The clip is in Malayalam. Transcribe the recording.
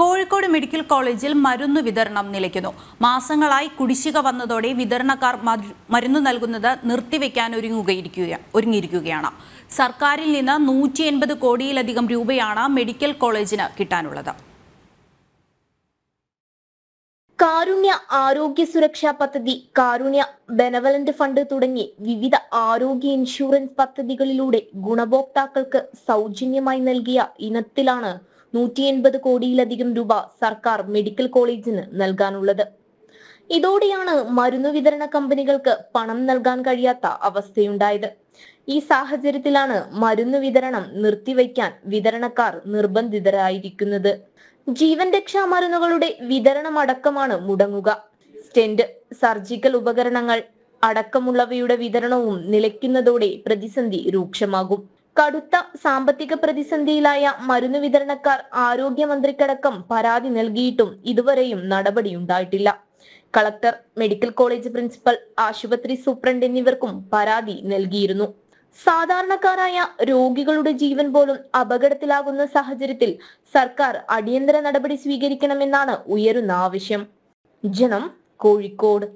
കോഴിക്കോട് മെഡിക്കൽ കോളേജിൽ മരുന്ന് വിതരണം നിലയ്ക്കുന്നു മാസങ്ങളായി കുടിശ്ശിക വന്നതോടെ വിതരണക്കാർ മരുന്ന് നൽകുന്നത് നിർത്തിവെക്കാൻ ഒരുങ്ങുകയിരിക്കുക ഒരുങ്ങിയിരിക്കുകയാണ് സർക്കാരിൽ നിന്ന് നൂറ്റി എൺപത് കോടിയിലധികം രൂപയാണ് മെഡിക്കൽ കോളേജിന് കിട്ടാനുള്ളത് കാരുണ്യ ആരോഗ്യ സുരക്ഷാ പദ്ധതി കാരുണ്യ ബെനവലന്റ് ഫണ്ട് തുടങ്ങി വിവിധ ആരോഗ്യ ഇൻഷുറൻസ് പദ്ധതികളിലൂടെ ഗുണഭോക്താക്കൾക്ക് സൗജന്യമായി നൽകിയ ഇനത്തിലാണ് നൂറ്റി എൺപത് കോടിയിലധികം രൂപ സർക്കാർ മെഡിക്കൽ കോളേജിന് നൽകാനുള്ളത് ഇതോടെയാണ് മരുന്നു വിതരണ കമ്പനികൾക്ക് പണം നൽകാൻ കഴിയാത്ത അവസ്ഥയുണ്ടായത് ഈ സാഹചര്യത്തിലാണ് മരുന്ന് വിതരണം നിർത്തിവെക്കാൻ വിതരണക്കാർ നിർബന്ധിതരായിരിക്കുന്നത് ജീവൻ രക്ഷാ മരുന്നുകളുടെ വിതരണം അടക്കമാണ് മുടങ്ങുക സ്റ്റെന്റ് സർജിക്കൽ ഉപകരണങ്ങൾ അടക്കമുള്ളവയുടെ വിതരണവും നിലയ്ക്കുന്നതോടെ പ്രതിസന്ധി രൂക്ഷമാകും കടുത്ത സാമ്പത്തിക പ്രതിസന്ധിയിലായ മരുന്ന് വിതരണക്കാർ ആരോഗ്യമന്ത്രിക്കടക്കം പരാതി നൽകിയിട്ടും ഇതുവരെയും നടപടിയുണ്ടായിട്ടില്ല കളക്ടർ മെഡിക്കൽ കോളേജ് പ്രിൻസിപ്പൽ ആശുപത്രി സൂപ്രണ്ട് എന്നിവർക്കും പരാതി നൽകിയിരുന്നു സാധാരണക്കാരായ രോഗികളുടെ ജീവൻ പോലും അപകടത്തിലാകുന്ന സാഹചര്യത്തിൽ സർക്കാർ അടിയന്തര നടപടി സ്വീകരിക്കണമെന്നാണ് ഉയരുന്ന ആവശ്യം ജനം കോഴിക്കോട്